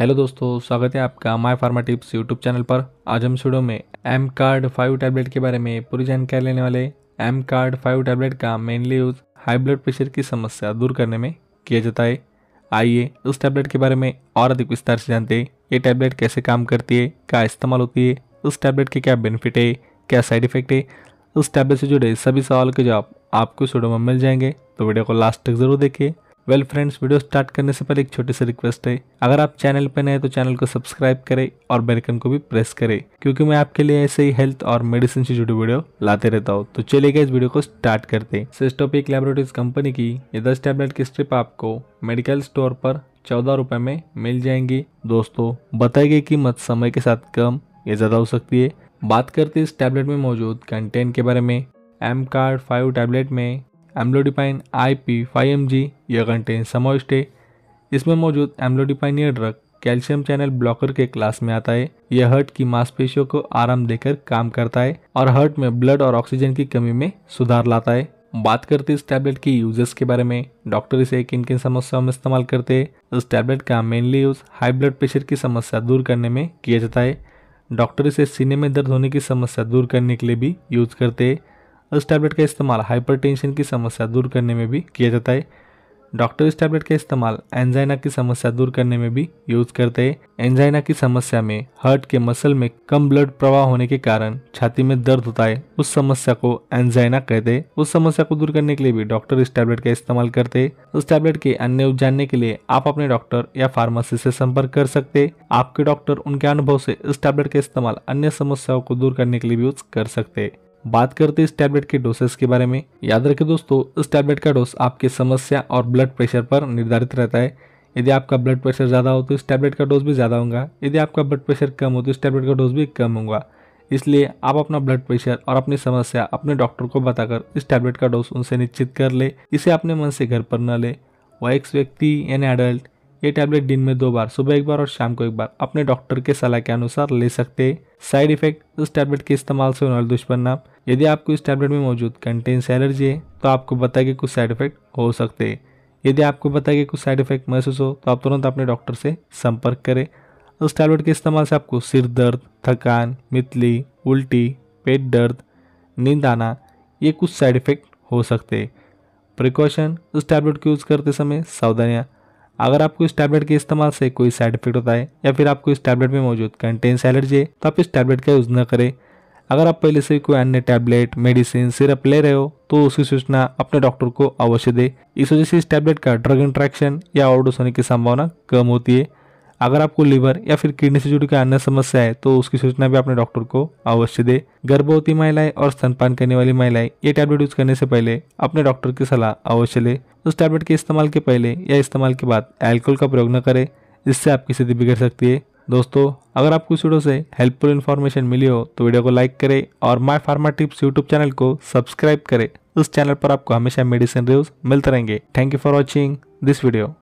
hello दोस्तों स्वागत है आपका my pharma tips YouTube channel पर आज हम स्टूडियो में एम कार्ड फाइव टैबलेट के बारे में पूरी जानकारी लेने वाले एम कार्ड फाइव टैबलेट का mainly use high blood pressure की समस्या दूर करने में किया जाता है आइए उस टैबलेट के बारे में और अधिक विस्तार से जानते हैं ये टैबलेट कैसे काम करती है क्या इस्तेमाल होती है उस टैबलेट के क्या बेनिफिट है क्या साइड इफेक्ट है उस टैबलेट से जुड़े सभी सवाल के जवाब आपको स्टूडियो में मिल जाएंगे तो वीडियो को लास्ट तक ज़रूर देखिए वेल फ्रेंड्स वीडियो स्टार्ट करने से पहले एक छोटी सी रिक्वेस्ट है अगर आप चैनल पर नए तो चैनल को सब्सक्राइब करें और बेलकन को भी प्रेस करें क्योंकि मैं आपके लिए ऐसे ही हेल्थ और मेडिसिन से जुड़ी वीडियो लाते रहता हूँ तो चले गए इस वीडियो को स्टार्ट करते हैं सिस्टोपिक लेबोरेटरीज कंपनी की ये दस टैबलेट की स्ट्रिप आपको मेडिकल स्टोर पर चौदह रुपए में मिल जाएंगी दोस्तों बताई गई कीमत समय के साथ कम या ज़्यादा हो सकती है बात करते इस टैबलेट में मौजूद कंटेंट के बारे में एम कार्ड फाइव टैबलेट में amlodipine I P five M G यह कंटेन समाविष्ट है इसमें मौजूद एम्लोडिपाइन यह ड्रग कैल्शियम चैनल ब्लॉकर के क्लास में आता है यह हर्ट की मांसपेशियों को आराम देकर काम करता है और हर्ट में ब्लड और ऑक्सीजन की कमी में सुधार लाता है बात करते इस टैबलेट की यूजेस के बारे में डॉक्टर इसे किन किन समस्याओं में इस्तेमाल करते हैं इस टैबलेट का mainly use high blood pressure की समस्या दूर करने में किया जाता है डॉक्टर इसे सीने में दर्द होने की समस्या दूर करने के लिए भी यूज़ करते हैं इस टैबलेट का इस्तेमाल हाइपरटेंशन की समस्या दूर करने में भी किया जाता है डॉक्टर इस टैबलेट का इस्तेमाल एंजाइना की समस्या दूर करने में भी यूज करते हैं एंजाइना की समस्या में हार्ट के मसल में कम ब्लड प्रवाह होने के कारण छाती में दर्द होता है उस समस्या को एंजाइना कहते हैं उस समस्या को दूर करने के लिए भी डॉक्टर इस टैबलेट का इस्तेमाल करते हैं उस टैबलेट के अन्य जानने के लिए आप अपने डॉक्टर या फार्मासी से संपर्क कर सकते आपके डॉक्टर उनके अनुभव से इस टैबलेट का इस्तेमाल अन्य समस्याओं को दूर करने के लिए भी यूज कर सकते बात करते हैं इस टैबलेट के डोसेस के बारे में याद रखें दोस्तों इस टैबलेट का डोस आपकी समस्या और ब्लड प्रेशर पर निर्धारित रहता है यदि आपका ब्लड प्रेशर ज़्यादा हो तो इस टैबलेट का डोज भी ज़्यादा होगा यदि आपका ब्लड प्रेशर कम हो तो इस टैबलेट का डोज भी कम होगा इसलिए आप अपना ब्लड प्रेशर और अपनी समस्या अपने डॉक्टर को बताकर इस टैबलेट का डोज उनसे निश्चित कर ले इसे अपने मन से घर पर न ले वह एक व्यक्ति यानी एडल्ट ये टैबलेट दिन में दो बार सुबह एक बार और शाम को एक बार अपने डॉक्टर के सलाह के अनुसार ले सकते हैं साइड इफेक्ट इस टैबलेट के इस्तेमाल से होने वाले दुष्परिणाम यदि आपको इस टैबलेट में मौजूद कंटेंस एलर्जी है तो आपको बताया कि कुछ साइड इफेक्ट हो सकते हैं यदि आपको बताया कि कुछ साइड इफेक्ट महसूस हो तो आप तुरंत अपने डॉक्टर से संपर्क करें उस टैबलेट के इस्तेमाल से आपको सिर दर्द थकान मितली उल्टी पेट दर्द नींद आना ये कुछ साइड इफेक्ट हो सकते हैं प्रिकॉशन इस टैबलेट को यूज़ करते समय सावधानियाँ अगर आपको इस टैबलेट के इस्तेमाल से कोई साइड इफेक्ट होता है या फिर आपको इस टैबलेट में मौजूद कंटेंस एलर्जी है तो आप इस टैबलेट का यूज़ न करें अगर आप पहले से कोई अन्य टैबलेट मेडिसिन सिरप ले रहे हो तो उसकी सूचना अपने डॉक्टर को अवश्य दे इस वजह से इस टैबलेट का ड्रग इंट्रैक्शन या ऑर्डोस होने की संभावना कम होती है अगर आपको लीवर या फिर किडनी से जुड़ी कोई अन्य समस्या है तो उसकी सूचना भी अपने डॉक्टर को अवश्य दे गर्भवती महिलाएं और स्तनपान करने वाली महिलाएं ये टैबलेट यूज करने से पहले अपने डॉक्टर की सलाह अवश्य ले उस टैबलेट के इस्तेमाल के पहले या इस्तेमाल के बाद एल्कोहल का प्रयोग न करे इससे आपकी स्थिति बिगड़ सकती है दोस्तों अगर आपको इस वीडियो से हेल्पफुल इन्फॉर्मेशन मिली हो तो वीडियो को लाइक करें और my pharma tips YouTube channel को सब्सक्राइब करें उस चैनल पर आपको हमेशा मेडिसिन रिव्यूज मिलते रहेंगे thank you for watching this video